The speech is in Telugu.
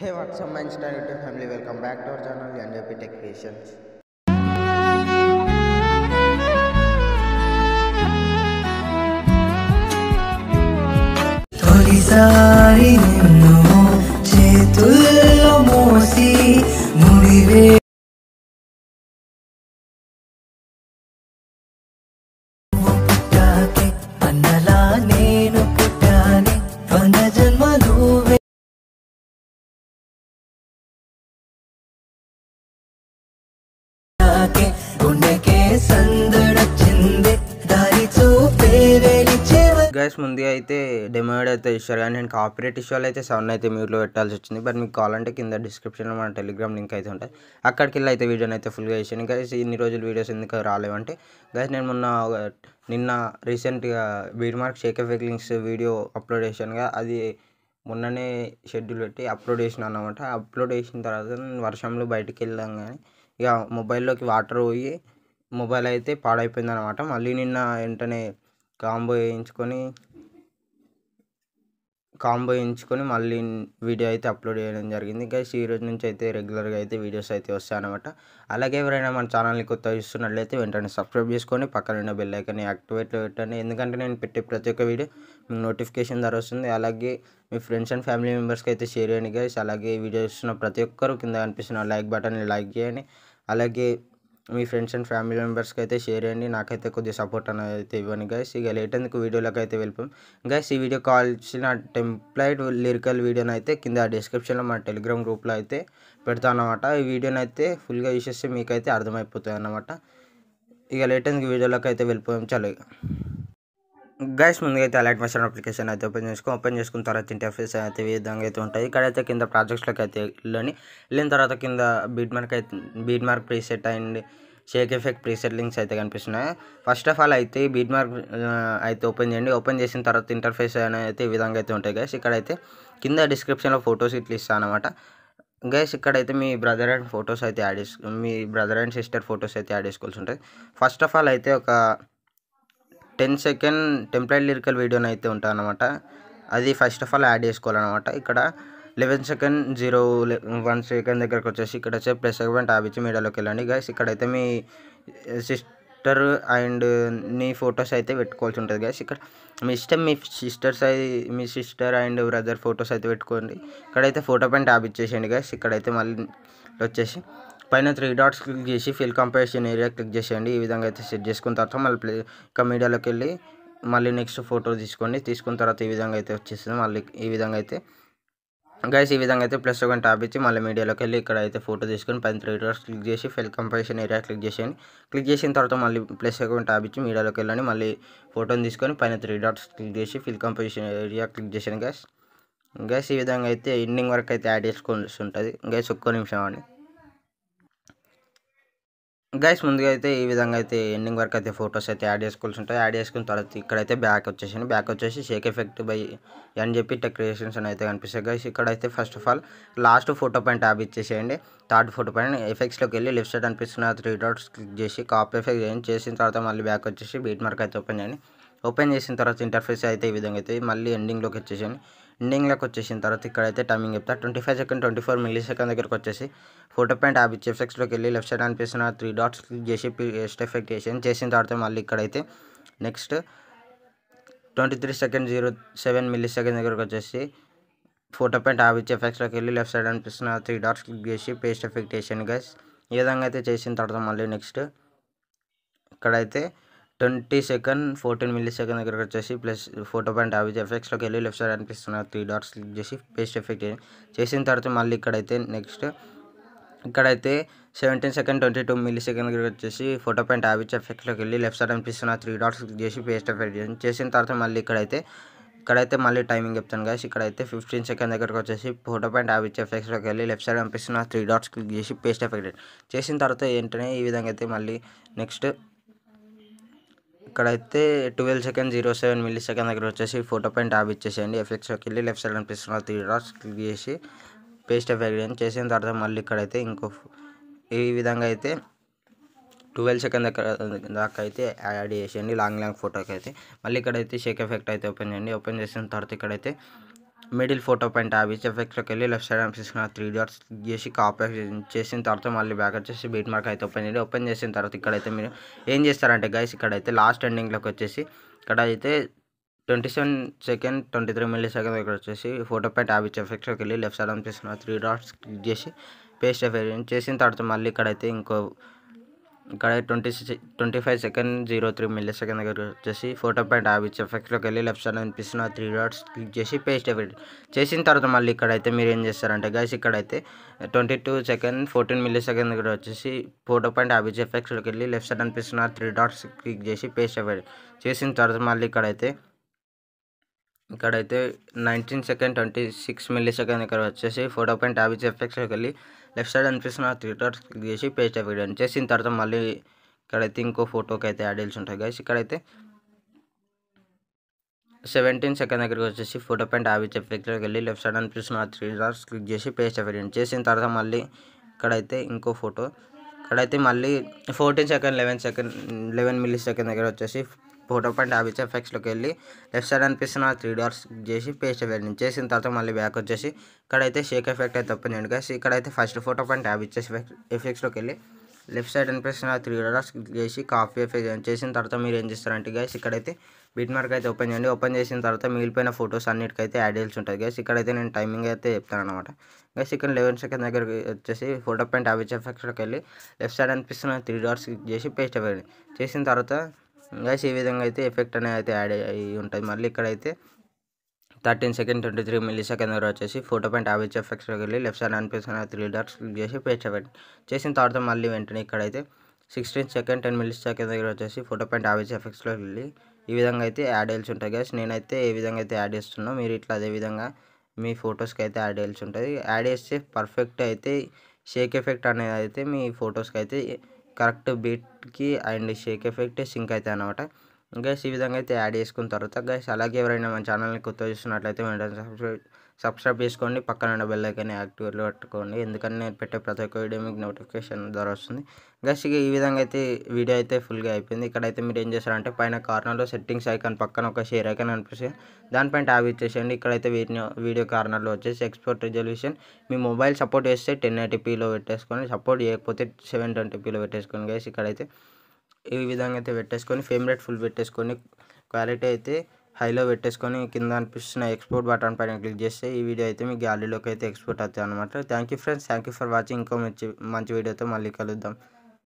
Hey what's up my Insta YouTube family welcome back to our channel NJP Tech Creations. थोड़ी सारी గైస్ ముందుగా అయితే డెమోడ్ అయితే ఇచ్చారు కానీ నేను కాపీరేట్ ఇష్యూలు అయితే సెవెన్ అయితే మ్యూట్లో పెట్టాల్సి వచ్చింది బట్ మీకు కావాలంటే కింద డిస్క్రిప్షన్లో మన టెలిగ్రామ్ లింక్ అయితే ఉంటుంది అక్కడికి వెళ్ళి అయితే వీడియోని అయితే ఫుల్గా ఇచ్చాను గైస్ ఇన్ని రోజులు వీడియోస్ ఎందుకు రాలేవంటే గైస్ నేను మొన్న నిన్న రీసెంట్గా beat mark shake effect links video upload చేశానుగా అది మొన్ననే షెడ్యూల్ పెట్టి అప్లోడ్ చేసిన అనమాట అప్లోడ్ చేసిన తర్వాత వర్షంలో బయటికి వెళ్ళాం కానీ ఇక మొబైల్లోకి వాటర్ పోయి మొబైల్ అయితే పాడైపోయింది అనమాట మళ్ళీ నిన్న వెంటనే కాంబో వేయించుకొని కాంబో వేయించుకొని మళ్ళీ వీడియో అయితే అప్లోడ్ చేయడం జరిగింది ఇంకా ఈ రోజు నుంచి అయితే రెగ్యులర్గా అయితే వీడియోస్ అయితే వస్తాయన్నమాట అలాగే ఎవరైనా మన ఛానల్ని కొత్త చూస్తున్నట్లయితే వెంటనే సబ్స్క్రైబ్ చేసుకొని పక్కన బెల్ ఐకాన్ని యాక్టివేట్లో పెట్టండి ఎందుకంటే నేను పెట్టే ప్రతి ఒక్క వీడియో మీకు నోటిఫికేషన్ ధర వస్తుంది అలాగే మీ ఫ్రెండ్స్ అండ్ ఫ్యామిలీ మెంబర్స్కి అయితే షేర్ చేయండి గైస్ అలాగే వీడియో చూస్తున్న ప్రతి ఒక్కరు కింద కనిపిస్తున్న లైక్ బటన్ని లైక్ చేయండి అలాగే మీ ఫ్రెండ్స్ అండ్ ఫ్యామిలీ మెంబర్స్కి అయితే షేర్ చేయండి నాకైతే కొద్దిగా సపోర్ట్ అనేది అయితే ఇవ్వండి గైస్ ఇక లేటెందుకు వీడియోలోకి అయితే వెళ్ళిపోయాం గైస్ ఈ వీడియో చేసిన టెంప్లైట్ లిరికల్ వీడియోని అయితే కింద డిస్క్రిప్షన్లో మా టెలిగ్రామ్ గ్రూప్లో అయితే అనమాట ఈ వీడియోని అయితే ఫుల్గా చేస్తే మీకైతే అర్థమైపోతుంది అన్నమాట ఇక లేటెందుకు వీడియోలోకి అయితే వెళ్ళిపోయాం చాలా గైస్ ముందుగా అయితే అలర్ట్ మెషన్ అప్లికేషన్ అయితే ఓపెన్ చేసుకో ఓపెన్ చేసుకున్న తర్వాత ఇంటర్ఫేస్ అయితే ఈ విధంగా అయితే ఉంటుంది అయితే కింద ప్రాజెక్ట్స్లోకి అయితే వెళ్ళని వెళ్ళిన తర్వాత కింద బీట్ మార్క్ అయితే beat mark preset and shake effect preset links అయితే కనిపిస్తున్నాయి ఫస్ట్ ఆఫ్ ఆల్ అయితే బీట్ మార్క్ అయితే ఓపెన్ చేయండి ఓపెన్ చేసిన తర్వాత ఇంటర్ఫేస్ అయితే ఈ విధంగా అయితే ఉంటాయి గైస్ ఇక్కడైతే కింద డిస్క్రిప్షన్లో ఫొటోస్ ఇట్లా ఇస్తాను అనమాట గైస్ ఇక్కడైతే మీ బ్రదర్ అండ్ ఫొటోస్ అయితే యాడ్ చేసు మీ బ్రదర్ అండ్ సిస్టర్ ఫొటోస్ అయితే యాడ్ చేసుకోవాల్సి ఉంటుంది ఫస్ట్ ఆఫ్ ఆల్ అయితే ఒక టెన్ సెకండ్ టెంప్లెట్ లిరికల్ వీడియోని అయితే అనమాట అది ఫస్ట్ ఆఫ్ ఆల్ యాడ్ చేసుకోవాలన్నమాట ఇక్కడ eleven second zero one second దగ్గరకు వచ్చేసి ఇక్కడ వచ్చే ప్లస్ సెగ్మెంట్ ఆపించి ఇచ్చి మీడియాలోకి వెళ్ళండి గైస్ ఇక్కడైతే మీ సిస్టర్ అండ్ నీ ఫొటోస్ అయితే పెట్టుకోవాల్సి ఉంటుంది గైస్ ఇక్కడ మీ ఇష్టం మీ సిస్టర్స్ అయి మీ సిస్టర్ అండ్ బ్రదర్ ఫొటోస్ అయితే పెట్టుకోండి ఇక్కడైతే ఫోటో పైన ఆపించేసేయండి ఇచ్చేసేయండి గైస్ ఇక్కడైతే మళ్ళీ వచ్చేసి పైన త్రీ డాట్స్ క్లిక్ చేసి ఫిల్ కంపారిజన్ ఏరియా క్లిక్ చేసేయండి ఈ విధంగా అయితే సెట్ చేసుకున్న తర్వాత మళ్ళీ ప్లే ఇంకా మీడియాలోకి వెళ్ళి మళ్ళీ నెక్స్ట్ ఫోటో తీసుకోండి తీసుకున్న తర్వాత ఈ విధంగా అయితే వచ్చేస్తుంది మళ్ళీ ఈ విధంగా అయితే గైస్ ఈ విధంగా అయితే ప్లస్ ఒకటి ట్యాప్ ఇచ్చి మళ్ళీ మీడియాలోకి వెళ్ళి ఇక్కడ అయితే ఫోటో తీసుకొని పైన త్రీ డాట్స్ క్లిక్ చేసి ఫెల్ కంపారిజన్ ఏరియా క్లిక్ చేసేయండి క్లిక్ చేసిన తర్వాత మళ్ళీ ప్లస్ ఒకటి ట్యాబ్ ఇచ్చి మీడియాలోకి వెళ్ళండి మళ్ళీ ఫోటోని తీసుకొని పైన త్రీ డాట్స్ క్లిక్ చేసి ఫిల్ కంపారిజన్ ఏరియా క్లిక్ చేసాను గైస్ గైస్ ఈ విధంగా అయితే ఎండింగ్ వరకు అయితే యాడ్ చేసుకోవాల్సి ఉంటుంది గైస్ ఒక్క నిమిషం అండి గైస్ ముందుగా అయితే ఈ విధంగా అయితే ఎండింగ్ వరకు అయితే ఫొటోస్ అయితే యాడ్ చేసుకోవాల్సి ఉంటాయి యాడ్ చేసుకున్న తర్వాత ఇక్కడైతే బ్యాక్ వచ్చేసాను బ్యాక్ వచ్చేసి షేక్ ఎఫెక్ట్ బై అని చెప్పి టెక్ క్రియేషన్స్ అని అయితే కనిపిస్తాయి గైస్ ఇక్కడైతే first of all last photo point app ఇచ్చేసేయండి థర్డ్ ఫోటో పాయింట్ ఎఫెక్ట్స్లోకి వెళ్ళి లెఫ్ట్ సైడ్ అనిపిస్తున్న త్రీ డాట్స్ క్లిక్ చేసి కాపీ ఎఫెక్ట్ చేయండి చేసిన తర్వాత మళ్ళీ బ్యాక్ వచ్చేసి బీట్ మార్క్ అయితే ఓపెన్ చేయండి ఓపెన్ చేసిన తర్వాత ఇంటర్ఫేస్ అయితే ఈ విధంగా అయితే మళ్ళీ ఎండింగ్లోకి వచ్చేసేయండి నింగలకు వచ్చేసిన తర్వాత ఇక్కడైతే టైమింగ్ ఎబ్తా 25 సెకండ్ 24 మిల్లీసెకండ్ దగ్గరికి వచ్చేసి ఫోటో పాయింట్ ఆబిచ ఎఫెక్స్ లోకి వెళ్లి లెఫ్ట్ సైడ్ అనిపిస్తున్నా 3 డాట్స్ క్లిక్ చేసి పేస్ట్ ఎఫెక్టేషన్ చేసిన తర్వాత మళ్ళీ ఇక్కడైతే నెక్స్ట్ 23 సెకండ్ 07 మిల్లీసెకండ్ దగ్గరికి వచ్చేసి ఫోటో పాయింట్ ఆబిచ ఎఫెక్స్ లోకి వెళ్లి లెఫ్ట్ సైడ్ అనిపిస్తున్నా 3 డాట్స్ క్లిక్ చేసి పేస్ట్ ఎఫెక్టేషన్ गाइस ఈ విధంగా అయితే చేసిన తర్వాత మళ్ళీ నెక్స్ట్ ఇక్కడైతే 22 సెకండ్ 14 మిల్లీసెకండ్ దగ్గరికి వచ్చేసి ఫోటో పాయింట్ ఆవిచ్ ఎఫెక్ట్స్ లోకి వెళ్ళి లెఫ్ట్ సైడ్ ఎంపిస్తున్నా 3 డాట్స్ క్లిక్ చేసి పేస్ట్ ఎఫెక్ట్ చేసిన తర్వాత మళ్ళీ ఇక్కడైతే నెక్స్ట్ ఇక్కడైతే 17 సెకండ్ 22 మిల్లీసెకండ్ దగ్గరికి వచ్చేసి ఫోటో పాయింట్ ఆవిచ్ ఎఫెక్ట్స్ లోకి వెళ్ళి లెఫ్ట్ సైడ్ ఎంపిస్తున్నా 3 డాట్స్ క్లిక్ చేసి పేస్ట్ ఎఫెక్ట్ చేసిన తర్వాత మళ్ళీ ఇక్కడైతే ఇక్కడైతే మళ్ళీ టైమింగ్ పెట్టునా గాయ్స్ ఇక్కడైతే 15 సెకండ్ దగ్గరికి వచ్చేసి ఫోటో పాయింట్ ఆవిచ్ ఎఫెక్ట్స్ లోకి వెళ్ళి లెఫ్ట్ సైడ్ ఎంపిస్తున్నా 3 డాట్స్ క్లిక్ చేసి పేస్ట్ ఎఫెక్ట్ చేసిన తర్వాత ఏంటనే ఈ విధంగా అయితే మళ్ళీ నెక్స్ట్ ఇక్కడైతే twelve second zero seven millisecond దగ్గర వచ్చేసి ఫోటో పైన ఆఫ్ ఇచ్చేసేయండి ఎఫెక్ట్స్లోకి వెళ్ళి లెఫ్ట్ సైడ్ అనిపిస్తున్న త్రీ డాట్స్ క్లిక్ చేసి పేస్ట్ ఎఫెక్ట్ చేసిన తర్వాత మళ్ళీ ఇక్కడైతే ఇంకో ఈ విధంగా అయితే ట్వెల్వ్ సెకండ్ దగ్గర దాకా అయితే యాడ్ చేసేయండి లాంగ్ లాంగ్ ఫోటోకి అయితే మళ్ళీ ఇక్కడైతే షేక్ ఎఫెక్ట్ అయితే ఓపెన్ చేయండి ఓపెన్ చేసిన తర్వాత ఇక్కడైతే మిడిల్ ఫోటో పాయింట్ ట్యాబ్ ఇచ్చి ఎఫెక్ట్లోకి వెళ్ళి లెఫ్ట్ సైడ్ తీసుకున్న త్రీ డాట్స్ చేసి కాపీ చేసిన తర్వాత మళ్ళీ బ్యాక్ వచ్చేసి బీట్ మార్క్ అయితే ఓపెన్ చేయండి ఓపెన్ చేసిన తర్వాత ఇక్కడైతే మీరు ఏం చేస్తారంటే గైస్ ఇక్కడైతే లాస్ట్ ఎండింగ్లోకి వచ్చేసి ఇక్కడ అయితే twenty seven second twenty three millisecond ఇక్కడ వచ్చేసి ఫోటో పాయింట్ ట్యాబ్ ఇచ్చి ఎఫెక్ట్లోకి వెళ్ళి లెఫ్ట్ సైడ్ తీసుకున్న త్రీ డాట్స్ క్లిక్ చేసి పేస్ట్ ఎఫెక్ట్ చేసిన తర్వాత మళ్ళీ ఇక్కడైతే ఇంకో ఇక్కడ twenty twenty five second zero three millisecond దగ్గర వచ్చేసి ఫోటో పాయింట్ యాప్ ఇచ్చి ఎఫెక్ట్లోకి వెళ్ళి లెఫ్ట్ సైడ్ అనిపిస్తున్న త్రీ డాట్స్ క్లిక్ చేసి పేస్ట్ ఎఫెక్ట్ చేసిన తర్వాత మళ్ళీ ఇక్కడైతే మీరు ఏం చేస్తారంటే గైస్ ఇక్కడైతే twenty two second fourteen millisecond దగ్గర వచ్చేసి ఫోటో పాయింట్ యాప్ ఇచ్చి ఎఫెక్ట్లోకి వెళ్ళి లెఫ్ట్ సైడ్ అనిపిస్తున్న త్రీ డాట్స్ క్లిక్ చేసి పేస్ట్ ఎఫెక్ట్ చేసిన తర్వాత మళ్ళీ ఇక్కడైతే ఇక్కడైతే nineteen second twenty six millisecond ఇక్కడ వచ్చేసి ఫోటో పాయింట్ యావరేజ్ ఎఫెక్ట్స్ వెళ్ళి లెఫ్ట్ సైడ్ అనిపిస్తున్న త్రీ డాట్స్ క్లిక్ చేసి పేస్ట్ ఎఫెక్ట్ చేసిన తర్వాత మళ్ళీ ఇక్కడైతే ఇంకో ఫోటోకి అయితే యాడ్ చేసి ఉంటాయి గైస్ ఇక్కడైతే సెవెంటీన్ సెకండ్ దగ్గరికి వచ్చేసి ఫోటో పాయింట్ యావరేజ్ ఎఫెక్ట్లోకి వెళ్ళి లెఫ్ట్ సైడ్ అనిపిస్తున్న త్రీ డార్స్ క్లిక్ చేసి పేస్ట్ ఎఫెక్ట్ చేసిన తర్వాత మళ్ళీ ఇక్కడైతే ఇంకో ఫోటో ఇక్కడైతే మళ్ళీ fourteen second eleven second eleven millisecond దగ్గర వచ్చేసి ఫోటో పాయింట్ యాప్ ఎఫెక్ట్స్లోకి వెళ్ళి లెఫ్ట్ సైడ్ అనిపిస్తున్న త్రీ డోర్స్ చేసి పేస్ట్ వెళ్ళి చేసిన తర్వాత మళ్ళీ బ్యాక్ వచ్చేసి ఇక్కడైతే షేక్ ఎఫెక్ట్ అయితే ఓపెన్ చేయండి ఇక్కడ ఇక్కడైతే first photo point app effect ఎఫెక్ట్స్లోకి వెళ్ళి లెఫ్ట్ సైడ్ అనిపిస్తున్న త్రీ డోర్స్ చేసి కాపీ ఎఫెక్ట్ చేసిన తర్వాత మీరు ఏం చేస్తారంటే గైస్ ఇక్కడైతే బిట్ మార్క్ అయితే ఓపెన్ చేయండి ఓపెన్ చేసిన తర్వాత మిగిలిపోయిన ఫొటోస్ అన్నిటికైతే యాడ్ చేసి ఉంటుంది గైస్ ఇక్కడైతే నేను టైమింగ్ అయితే చెప్తాను అనమాట గైస్ ఇక్కడ లెవెన్ సెకండ్ దగ్గర వచ్చేసి ఫోటో పాయింట్ అవిచ్ ఎఫెక్ట్స్లోకి వెళ్ళి లెఫ్ట్ సైడ్ అనిపిస్తున్న త్రీ డోర్స్ చేసి పేస్ట్ అవ్వండి చేసిన తర్వాత గైస్ mm, ఈ విధంగా అయితే ఎఫెక్ట్ అనేది అయితే యాడ్ అయ్యి ఉంటుంది మళ్ళీ ఇక్కడైతే thirteen second twenty three millisecond వరకు వచ్చేసి ఫోటో పాయింట్ ఆవిచ్ ఎఫెక్ట్స్ వెళ్ళి లెఫ్ట్ సైడ్ అనిపిస్తున్న త్రీ డాట్స్ క్లిక్ చేసి పేజ్ పెట్టండి చేసిన తర్వాత మళ్ళీ వెంటనే ఇక్కడైతే sixteen second ten millisecond దగ్గర వచ్చేసి ఫోటో పాయింట్ ఆవిచ్ ఎఫెక్ట్స్లో వెళ్ళి ఈ విధంగా అయితే యాడ్ చేయాల్సి ఉంటుంది గ్యాస్ నేనైతే ఏ విధంగా అయితే యాడ్ చేస్తున్నా మీరు ఇట్లా అదే విధంగా మీ ఫొటోస్కి అయితే యాడ్ చేయాల్సి ఉంటుంది యాడ్ చేస్తే పర్ఫెక్ట్ అయితే షేక్ ఎఫెక్ట్ అనేది అయితే మీ ఫొటోస్కి అయితే కరెక్ట్ బీట్కి అండ్ షేక్ ఎఫెక్ట్ సింక్ అవుతాయి అనమాట గైస్ ఈ విధంగా అయితే యాడ్ చేసుకున్న తర్వాత గైస్ అలాగే ఎవరైనా మన ఛానల్ని కొత్త చూస్తున్నట్లయితే వెంటనే సబ్స్క్రైబ్ సబ్స్క్రైబ్ చేసుకోండి పక్కన ఉన్న బెల్ ఐకాన్ని యాక్టివేట్లో పెట్టుకోండి ఎందుకంటే నేను పెట్టే ప్రతి ఒక్క వీడియో మీకు నోటిఫికేషన్ ద్వారా వస్తుంది గస్ ఇక ఈ విధంగా అయితే వీడియో అయితే ఫుల్గా అయిపోయింది ఇక్కడైతే మీరు ఏం చేస్తారంటే పైన కార్నర్లో సెట్టింగ్స్ ఐకాన్ పక్కన ఒక షేర్ ఐకాన్ అనిపిస్తుంది దానిపైన ట్యాబ్ ఇచ్చేసేయండి ఇక్కడైతే వీడియో వీడియో కార్నర్లో వచ్చేసి ఎక్స్పోర్ట్ రిజల్యూషన్ మీ మొబైల్ సపోర్ట్ చేస్తే టెన్ ఎయిటీపీలో పెట్టేసుకొని సపోర్ట్ చేయకపోతే సెవెన్ ట్వంటీపీలో పెట్టేసుకోండి గైస్ ఇక్కడైతే ఈ విధంగా అయితే పెట్టేసుకొని ఫేమ్ రేట్ ఫుల్ పెట్టేసుకొని క్వాలిటీ అయితే హైలో పెట్టేసుకొని కింద అనిపిస్తున్న ఎక్స్పోర్ట్ బటన్ పైన క్లిక్ చేస్తే ఈ వీడియో అయితే మీ గ్యాలరీలోకి అయితే ఎక్స్పోర్ట్ అవుతుంది అనమాట thank you friends thank you for watching ఇంకో మంచి మంచి వీడియోతో మళ్ళీ కలుద్దాం